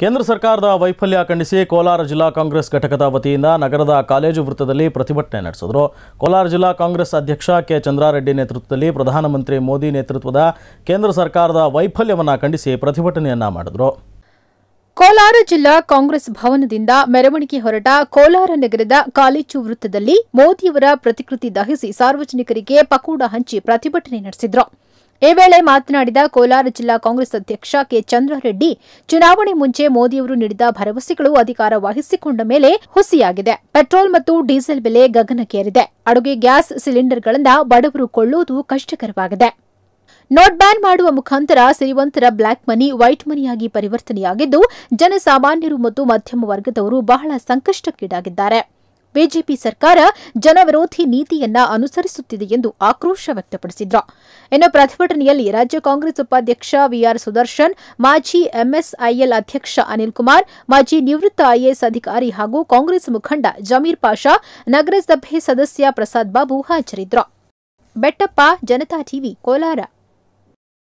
ಕೇಂದ್ರ ಸರ್ಕಾರದ ವೈಫಲ್ಯ ಖಂಡಿಸಿ ಕೋಲಾರ ಜಿಲ್ಲಾ ಕಾಂಗ್ರೆಸ್ ಘಟಕದ ವತಿಯಿಂದ ನಗರದ ಕಾಲೇಜು ವೃತ್ತದಲ್ಲಿ ಪ್ರತಿಭಟನೆ ನಡೆಸಿದರು ಕೋಲಾರ ಜಿಲ್ಲಾ ಕಾಂಗ್ರೆಸ್ ಅಧ್ಯಕ್ಷ ಕೆ ಚಂದ್ರಾರೆಡ್ಡಿ ನೇತೃತ್ವದಲ್ಲಿ ಪ್ರಧಾನಮಂತ್ರಿ ಮೋದಿ ನೇತೃತ್ವದ ಕೇಂದ್ರ ಸರ್ಕಾರದ ವೈಫಲ್ಯವನ್ನು ಖಂಡಿಸಿ ಪ್ರತಿಭಟನೆಯನ್ನ ಮಾಡಿದರು ಕೋಲಾರ ಜಿಲ್ಲಾ ಕಾಂಗ್ರೆಸ್ ಭವನದಿಂದ ಮೆರವಣಿಗೆ ಹೊರಟ ಕೋಲಾರ ನಗರದ ಕಾಲೇಜು ವೃತ್ತದಲ್ಲಿ ಮೋದಿಯವರ ಪ್ರತಿಕೃತಿ ದಹಿಸಿ ಸಾರ್ವಜನಿಕರಿಗೆ ಪಕೋಡ ಹಂಚಿ ಪ್ರತಿಭಟನೆ ನಡೆಸಿದರು ಈ ವೇಳೆ ಮಾತನಾಡಿದ ಕೋಲಾರ ಜಿಲ್ಲಾ ಕಾಂಗ್ರೆಸ್ ಅಧ್ಯಕ್ಷ ಕೆ ರೆಡ್ಡಿ ಚುನಾವಣೆ ಮುಂಚೆ ಮೋದಿಯವರು ನೀಡಿದ ಭರವಸೆಗಳು ಅಧಿಕಾರ ವಹಿಸಿಕೊಂಡ ಮೇಲೆ ಹುಸಿಯಾಗಿದೆ ಪೆಟ್ರೋಲ್ ಮತ್ತು ಡೀಸೆಲ್ ಬೆಲೆ ಗಗನಕ್ಕೇರಿದೆ ಅಡುಗೆ ಗ್ಯಾಸ್ ಸಿಲಿಂಡರ್ಗಳನ್ನ ಬಡವರು ಕೊಳ್ಳುವುದು ಕಷ್ಟಕರವಾಗಿದೆ ನೋಟ್ ಬ್ಯಾನ್ ಮಾಡುವ ಮುಖಾಂತರ ಸಿರಿವಂತರ ಬ್ಲಾಕ್ ಮನಿ ವೈಟ್ ಮನಿಯಾಗಿ ಪರಿವರ್ತನೆಯಾಗಿದ್ದು ಜನಸಾಮಾನ್ಯರು ಮತ್ತು ಮಧ್ಯಮ ವರ್ಗದವರು ಬಹಳ ಸಂಕಷ್ಟಕ್ಕೀಡಾಗಿದ್ದಾರೆ ಬಿಜೆಪಿ ಸರ್ಕಾರ ಜನವಿರೋಧಿ ನೀತಿಯನ್ನ ಅನುಸರಿಸುತ್ತಿದೆ ಎಂದು ಆಕ್ರೋಶ ವ್ಯಕ್ತಪಡಿಸಿದ್ರು ಇನ್ನು ಪ್ರತಿಭಟನೆಯಲ್ಲಿ ರಾಜ್ಯ ಕಾಂಗ್ರೆಸ್ ಉಪಾಧ್ಯಕ್ಷ ವಿಆರ್ ಸುದರ್ಶನ್ ಮಾಜಿ ಎಂಎಸ್ಐಎಲ್ ಅಧ್ಯಕ್ಷ ಅನಿಲ್ ಕುಮಾರ್ ಮಾಜಿ ನಿವೃತ್ತ ಐಎಎಸ್ ಅಧಿಕಾರಿ ಹಾಗೂ ಕಾಂಗ್ರೆಸ್ ಮುಖಂಡ ಜಮೀರ್ ಪಾಷಾ ನಗರಸಭೆ ಸದಸ್ಯ ಪ್ರಸಾದ್ ಬಾಬು ಹಾಜರಿದ್ರು ಬೆಟ್ಟಪ್ಪ ಜನತಾ ಟಿವಿ ಕೋಲಾರ